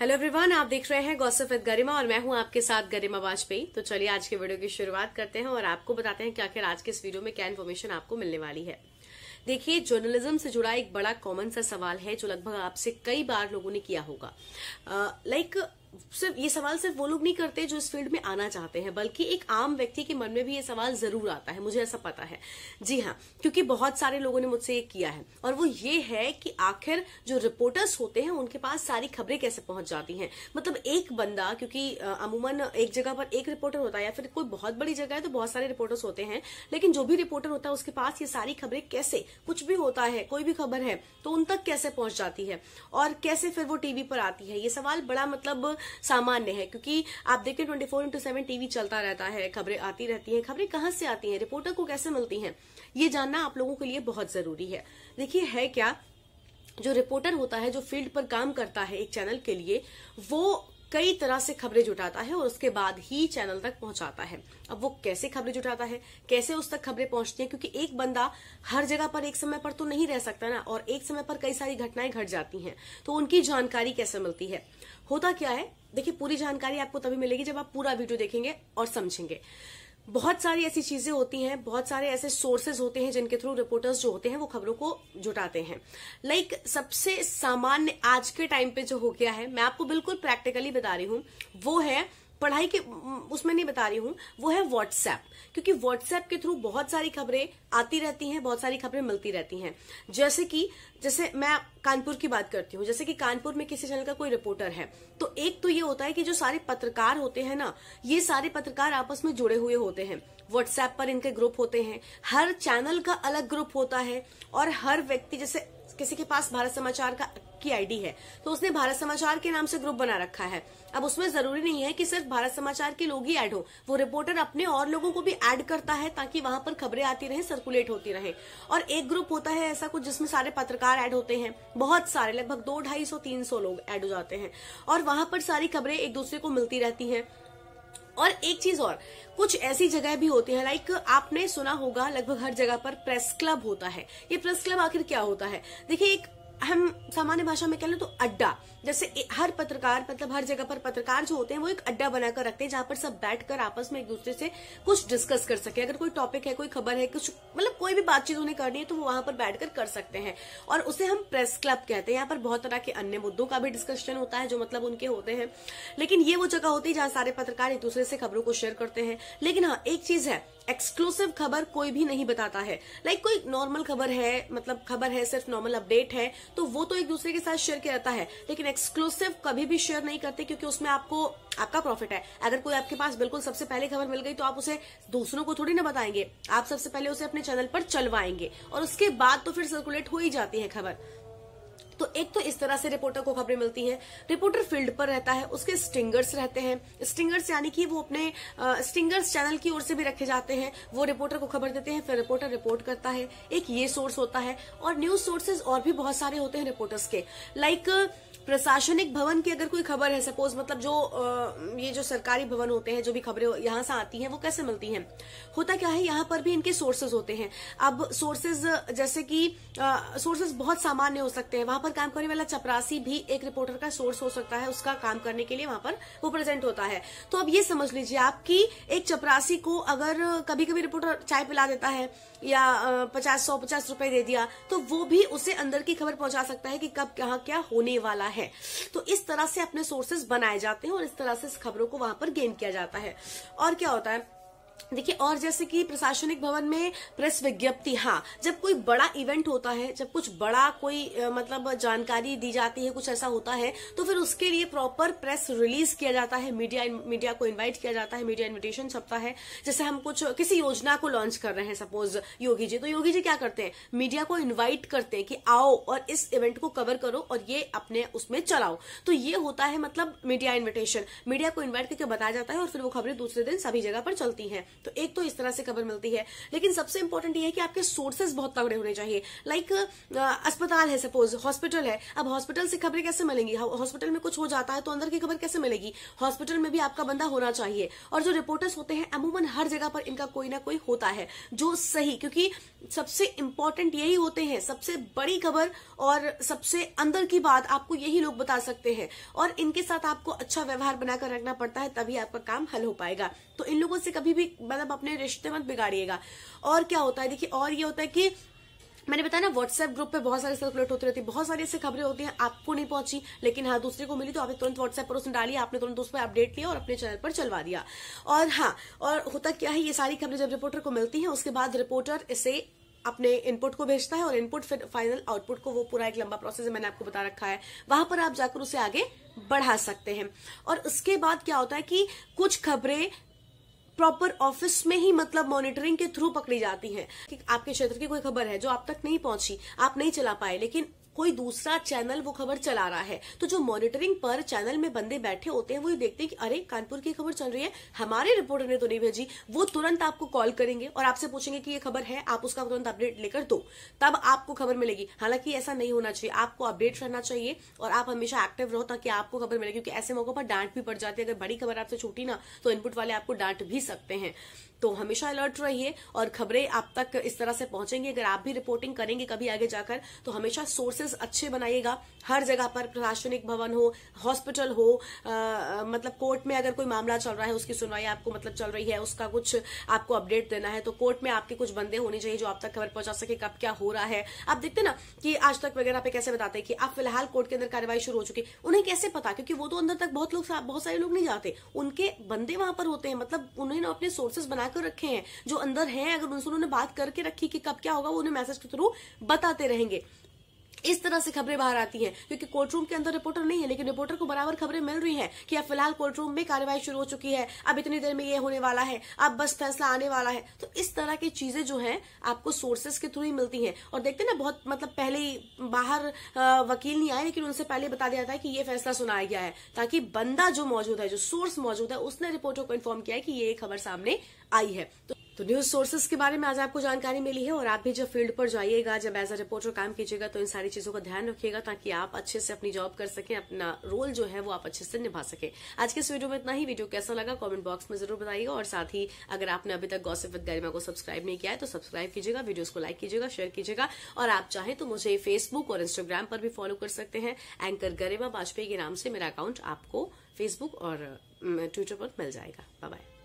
hello everyone आप देख रहे हैं गौसफ विद गरिमा और मैं हूं आपके साथ गरिमा वाजपेयी तो चलिए आज के वीडियो की शुरुआत करते हैं और आपको बताते हैं कि आखिर आज के इस वीडियो में क्या इन्फॉर्मेशन आपको मिलने वाली है देखिए जर्नलिज्म से जुड़ा एक बड़ा कॉमन सा सवाल है जो लगभग आपसे कई बार लोगों ने किया होगा लाइक like, सिर्फ ये सवाल सिर्फ वो लोग नहीं करते जो इस फील्ड में आना चाहते हैं बल्कि एक आम व्यक्ति के मन में भी ये सवाल जरूर आता है मुझे ऐसा पता है जी हाँ क्योंकि बहुत सारे लोगों ने मुझसे ये किया है और वो ये है कि आखिर जो रिपोर्टर्स होते हैं उनके पास सारी खबरें कैसे पहुंच जाती हैं मतलब एक बंदा क्योंकि अमूमन एक जगह पर एक रिपोर्टर होता है या फिर कोई बहुत बड़ी जगह है तो बहुत सारे रिपोर्टर्स होते हैं लेकिन जो भी रिपोर्टर होता है उसके पास ये सारी खबरें कैसे कुछ भी होता है कोई भी खबर है तो उन तक कैसे पहुंच जाती है और कैसे फिर वो टीवी पर आती है ये सवाल बड़ा मतलब सामान्य है क्योंकि आप देखें twenty four into seven TV चलता रहता है खबरें आती रहती हैं खबरें कहां से आती हैं रिपोर्टर को कैसे मिलती हैं ये जानना आप लोगों के लिए बहुत जरूरी है देखिए है क्या जो रिपोर्टर होता है जो फील्ड पर काम करता है एक चैनल के लिए वो कई तरह से खबरें जुटाता है और उसके बाद ही चैनल तक पहुंचाता है अब वो कैसे खबरें जुटाता है कैसे उस तक खबरें पहुंचती हैं क्योंकि एक बंदा हर जगह पर एक समय पर तो नहीं रह सकता ना और एक समय पर कई सारी घटनाएं घट जाती हैं तो उनकी जानकारी कैसे मिलती है होता क्या है देखिए पूरी जानकारी आपको तभी मिलेगी जब आप पूरा वीडियो देखेंगे और समझेंगे बहुत सारी ऐसी चीजें होती हैं बहुत सारे ऐसे सोर्सेज होते हैं जिनके थ्रू रिपोर्टर्स जो होते हैं वो खबरों को जुटाते हैं लाइक like, सबसे सामान्य आज के टाइम पे जो हो गया है मैं आपको बिल्कुल प्रैक्टिकली बता रही हूं वो है पढ़ाई के उसमें नहीं बता रही हूँ वो है व्हाट्सएप क्योंकि व्हाट्सएप के थ्रू बहुत सारी खबरें आती रहती हैं बहुत सारी खबरें मिलती रहती हैं जैसे कि जैसे मैं कानपुर की बात करती हूँ जैसे कि कानपुर में किसी चैनल का कोई रिपोर्टर है तो एक तो ये होता है कि जो सारे पत्रकार होते हैं ना ये सारे पत्रकार आपस में जुड़े हुए होते हैं व्हाट्सएप पर इनके ग्रुप होते हैं हर चैनल का अलग ग्रुप होता है और हर व्यक्ति जैसे किसी के पास भारत समाचार का की आईडी है तो उसने भारत समाचार के नाम से ग्रुप बना रखा है अब उसमें जरूरी नहीं है कि सिर्फ भारत समाचार के लोग ही ऐड हो वो रिपोर्टर अपने और लोगों को भी ऐड करता है ताकि वहां पर खबरें आती रहे सर्कुलेट होती रहे और एक ग्रुप होता है ऐसा कुछ जिसमें सारे पत्रकार ऐड होते हैं बहुत सारे लगभग दो ढाई सौ तीन सौ लोग ऐड हो जाते हैं और वहां पर सारी खबरें एक दूसरे को मिलती रहती है और एक चीज और कुछ ऐसी जगह भी होती है लाइक आपने सुना होगा लगभग हर जगह पर प्रेस क्लब होता है ये प्रेस क्लब आखिर क्या होता है देखिए एक हम सामान्य भाषा में कह लें तो अड्डा जैसे हर पत्रकार मतलब हर जगह पर पत्रकार जो होते हैं वो एक अड्डा बनाकर रखते हैं जहां पर सब बैठकर आपस में एक दूसरे से कुछ डिस्कस कर सके अगर कोई टॉपिक है कोई खबर है कुछ मतलब कोई भी बातचीत उन्हें करनी है तो वो वहां पर बैठकर कर सकते हैं और उसे हम प्रेस क्लब कहते हैं यहाँ पर बहुत तरह के अन्य मुद्दों का भी डिस्कशन होता है जो मतलब उनके होते हैं लेकिन ये वो जगह होती है जहां सारे पत्रकार एक दूसरे से खबरों को शेयर करते हैं लेकिन हाँ एक चीज है एक्सक्लूसिव खबर कोई भी नहीं बताता है लाइक like कोई नॉर्मल खबर है मतलब खबर है सिर्फ नॉर्मल अपडेट है तो वो तो एक दूसरे के साथ शेयर किया जाता है लेकिन एक्सक्लूसिव कभी भी शेयर नहीं करते क्योंकि उसमें आपको आपका प्रॉफिट है अगर कोई आपके पास बिल्कुल सबसे पहले खबर मिल गई तो आप उसे दूसरों को थोड़ी ना बताएंगे आप सबसे पहले उसे अपने चैनल पर चलवाएंगे और उसके बाद तो फिर सर्कुलेट हो ही जाती है खबर तो एक तो इस तरह से रिपोर्टर को खबरें मिलती हैं रिपोर्टर फील्ड पर रहता है उसके स्टिंगर्स रहते हैं स्टिंगर्स यानी कि वो अपने स्टिंगर्स चैनल की ओर से भी रखे जाते हैं वो रिपोर्टर को खबर देते हैं फिर रिपोर्टर रिपोर्ट करता है एक ये सोर्स होता है और न्यूज सोर्सेज और भी बहुत सारे होते हैं रिपोर्टर्स के लाइक प्रशासनिक भवन की अगर कोई खबर है सपोज मतलब जो आ, ये जो सरकारी भवन होते हैं जो भी खबरें यहाँ से आती हैं वो कैसे मिलती हैं होता क्या है यहाँ पर भी इनके सोर्सेज होते हैं अब सोर्सेज जैसे कि सोर्सेज बहुत सामान्य हो सकते हैं वहां पर पर काम करने वाला चपरासी भी एक रिपोर्टर का सोर्स हो सकता है उसका काम करने के लिए वहां पर वो प्रेजेंट होता है तो अब ये समझ लीजिए आपकी एक चपरासी को अगर कभी कभी रिपोर्टर चाय पिला देता है या पचास सौ पचास रुपए दे दिया तो वो भी उसे अंदर की खबर पहुंचा सकता है कि कब कहा क्या होने वाला है तो इस तरह से अपने सोर्सेस बनाए जाते हैं और इस तरह से खबरों को वहां पर गेन किया जाता है और क्या होता है देखिए और जैसे कि प्रशासनिक भवन में प्रेस विज्ञप्ति हाँ जब कोई बड़ा इवेंट होता है जब कुछ बड़ा कोई आ, मतलब जानकारी दी जाती है कुछ ऐसा होता है तो फिर उसके लिए प्रॉपर प्रेस रिलीज किया जाता है मीडिया मीडिया को इनवाइट किया जाता है मीडिया इन्विटेशन छपता है जैसे हम कुछ किसी योजना को लॉन्च कर रहे हैं सपोज योगी जी तो योगी जी क्या करते हैं मीडिया को इन्वाइट करते हैं कि आओ और इस इवेंट को कवर करो और ये अपने उसमें चलाओ तो ये होता है मतलब मीडिया इन्विटेशन मीडिया को इन्वाइट करके बताया जाता है और फिर वो खबरें दूसरे दिन सभी जगह पर चलती हैं तो एक तो इस तरह से खबर मिलती है लेकिन सबसे इंपॉर्टेंट ये है कि आपके सोर्सेज बहुत तगड़े होने चाहिए लाइक अस्पताल है सपोज हॉस्पिटल है अब हॉस्पिटल से खबरें कैसे मिलेंगी हॉस्पिटल में कुछ हो जाता है तो अंदर की खबर कैसे मिलेगी हॉस्पिटल में भी आपका बंदा होना चाहिए और जो रिपोर्टर्स होते हैं अमूमन हर जगह पर इनका कोई ना कोई होता है जो सही क्योंकि सबसे इंपॉर्टेंट यही होते हैं सबसे बड़ी खबर और सबसे अंदर की बात आपको यही लोग बता सकते हैं और इनके साथ आपको अच्छा व्यवहार बनाकर रखना पड़ता है तभी आपका काम हल हो पाएगा तो इन लोगों से कभी भी मतलब अपने रिश्ते मत बिगाड़िएगा और क्या होता है देखिए और ये होता है कि मैंने बताया ना व्हाट्सएप ग्रुप पे बहुत सारे सर्कुलेट होती रहती है बहुत सारी ऐसी खबरें होती हैं आपको नहीं पहुंची लेकिन हाँ दूसरे को मिली तो आपने तुरंत व्हाट्सएप पर उसने डाली आपने तुरंत उस पर अपडेट लिया और अपने चैनल पर चलवा दिया और हाँ और होता क्या है ये सारी खबरें जब रिपोर्टर को मिलती है उसके बाद रिपोर्टर इसे अपने इनपुट को भेजता है और इनपुट फिर फाइनल आउटपुट को वो पूरा एक लंबा प्रोसेस है मैंने आपको बता रखा है वहां पर आप जाकर उसे आगे बढ़ा सकते हैं और उसके बाद क्या होता है कि कुछ खबरें प्रॉपर ऑफिस में ही मतलब मॉनिटरिंग के थ्रू पकड़ी जाती है कि आपके क्षेत्र की कोई खबर है जो आप तक नहीं पहुंची आप नहीं चला पाए लेकिन कोई दूसरा चैनल वो खबर चला रहा है तो जो मॉनिटरिंग पर चैनल में बंदे बैठे होते हैं वो ये देखते हैं कि अरे कानपुर की खबर चल रही है हमारे रिपोर्टर ने तो नहीं भेजी वो तुरंत आपको कॉल करेंगे और आपसे पूछेंगे कि ये खबर है आप उसका तुरंत अपडेट लेकर दो तब आपको खबर मिलेगी हालांकि ऐसा नहीं होना चाहिए आपको अपडेट रहना चाहिए और आप हमेशा एक्टिव रहो ताकि आपको खबर मिले क्योंकि ऐसे मौकों पर डांट भी पड़ जाती है अगर बड़ी खबर आपसे छूटी ना तो इनपुट वाले आपको डांट भी सकते हैं तो हमेशा अलर्ट रहिए और खबरें आप तक इस तरह से पहुंचेंगी अगर आप भी रिपोर्टिंग करेंगे कभी आगे जाकर तो हमेशा सोर्सेस प्लेसेस अच्छे बनाइएगा हर जगह पर प्रशासनिक भवन हो हॉस्पिटल हो आ, मतलब कोर्ट में अगर कोई मामला चल रहा है उसकी सुनवाई आपको मतलब चल रही है उसका कुछ आपको अपडेट देना है तो कोर्ट में आपके कुछ बंदे होने चाहिए जो आप तक खबर पहुंचा सके कब क्या हो रहा है आप देखते ना कि आज तक वगैरह पे कैसे बताते हैं कि आप फिलहाल कोर्ट के अंदर कार्यवाही शुरू हो चुकी उन्हें कैसे पता क्योंकि वो तो अंदर तक बहुत लोग बहुत सारे लोग नहीं जाते उनके बंदे वहां पर होते हैं मतलब उन्होंने अपने सोर्सेज बनाकर रखे हैं जो अंदर है अगर उनसे उन्होंने बात करके रखी कि कब क्या होगा वो उन्हें मैसेज के थ्रू बताते रहेंगे इस तरह से खबरें बाहर आती हैं क्योंकि कोर्ट रूम के अंदर रिपोर्टर नहीं है लेकिन रिपोर्टर को बराबर खबरें मिल रही हैं कि अब फिलहाल कोर्ट रूम में कार्यवाही शुरू हो चुकी है अब इतनी देर में ये होने वाला है अब बस फैसला आने वाला है तो इस तरह की चीजें जो है आपको सोर्सेस के थ्रू ही मिलती है और देखते ना बहुत मतलब पहले ही बाहर वकील नहीं आए लेकिन उनसे पहले बता दिया था कि ये फैसला सुनाया गया है ताकि बंदा जो मौजूद है जो सोर्स मौजूद है उसने रिपोर्टर को इन्फॉर्म किया है कि ये खबर सामने आई है तो तो न्यूज सोर्सेज के बारे में आज आपको जानकारी मिली है और आप भी जब फील्ड पर जाइएगा जब एज अ रिपोर्टर काम कीजिएगा तो इन सारी चीजों का ध्यान रखिएगा ताकि आप अच्छे से अपनी जॉब कर सकें अपना रोल जो है वो आप अच्छे से निभा सकें आज के इस वीडियो में इतना ही वीडियो कैसा लगा कॉमेंट बॉक्स में जरूर बताइएगा और साथ ही अगर आपने अभी तक गौसिफ विद गरिमा को सब्सक्राइब नहीं किया है तो सब्सक्राइब कीजिएगा वीडियोज को लाइक कीजिएगा शेयर कीजिएगा और आप चाहें तो मुझे फेसबुक और इंस्टाग्राम पर भी फॉलो कर सकते हैं एंकर गरिमा वाजपेयी के नाम से मेरा अकाउंट आपको फेसबुक और ट्विटर mm, पर मिल जाएगा बाय